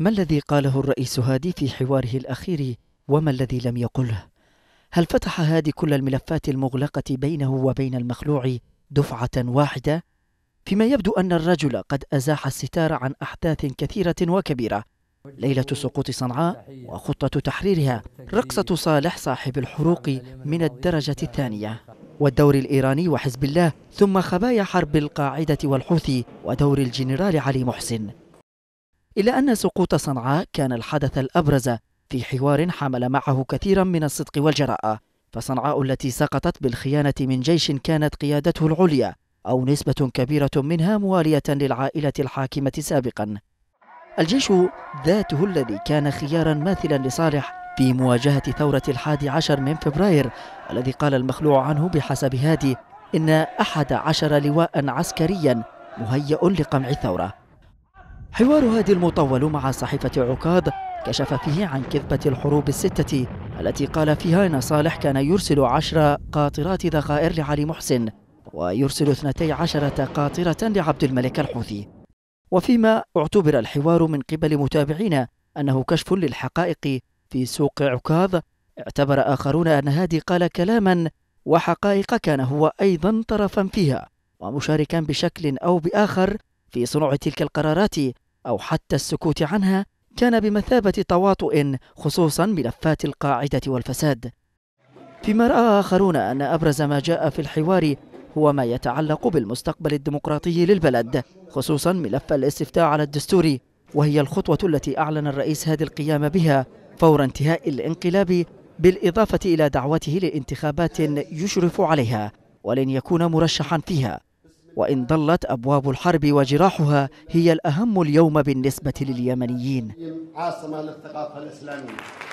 ما الذي قاله الرئيس هادي في حواره الأخير وما الذي لم يقله؟ هل فتح هادي كل الملفات المغلقة بينه وبين المخلوع دفعة واحدة؟ فيما يبدو أن الرجل قد أزاح الستار عن أحداث كثيرة وكبيرة ليلة سقوط صنعاء وخطة تحريرها رقصة صالح صاحب الحروق من الدرجة الثانية والدور الإيراني وحزب الله ثم خبايا حرب القاعدة والحوثي ودور الجنرال علي محسن إلا أن سقوط صنعاء كان الحدث الأبرز في حوار حمل معه كثيرا من الصدق والجراءة فصنعاء التي سقطت بالخيانة من جيش كانت قيادته العليا أو نسبة كبيرة منها موالية للعائلة الحاكمة سابقا الجيش ذاته الذي كان خيارا ماثلا لصالح في مواجهة ثورة الحادي عشر من فبراير الذي قال المخلوع عنه بحسب هادي إن أحد عشر لواء عسكريا مهيأ لقمع الثورة حوار هادي المطول مع صحيفة عكاظ كشف فيه عن كذبة الحروب الستة التي قال فيها أن صالح كان يرسل عشر قاطرات ذخائر لعلي محسن ويرسل اثنتي عشرة قاطرة لعبد الملك الحوثي وفيما اعتبر الحوار من قبل متابعين أنه كشف للحقائق في سوق عكاظ اعتبر آخرون أن هادي قال كلاما وحقائق كان هو أيضا طرفا فيها ومشاركا بشكل أو بآخر في صنع تلك القرارات أو حتى السكوت عنها كان بمثابة تواطؤ خصوصا ملفات القاعدة والفساد فيما رأى آخرون أن أبرز ما جاء في الحوار هو ما يتعلق بالمستقبل الديمقراطي للبلد خصوصا ملف الاستفتاء على الدستور وهي الخطوة التي أعلن الرئيس هادي القيام بها فور انتهاء الانقلاب بالإضافة إلى دعوته لانتخابات يشرف عليها ولن يكون مرشحا فيها وإن ظلت أبواب الحرب وجراحها هي الأهم اليوم بالنسبة لليمنيين عاصمة للثقافة الإسلامية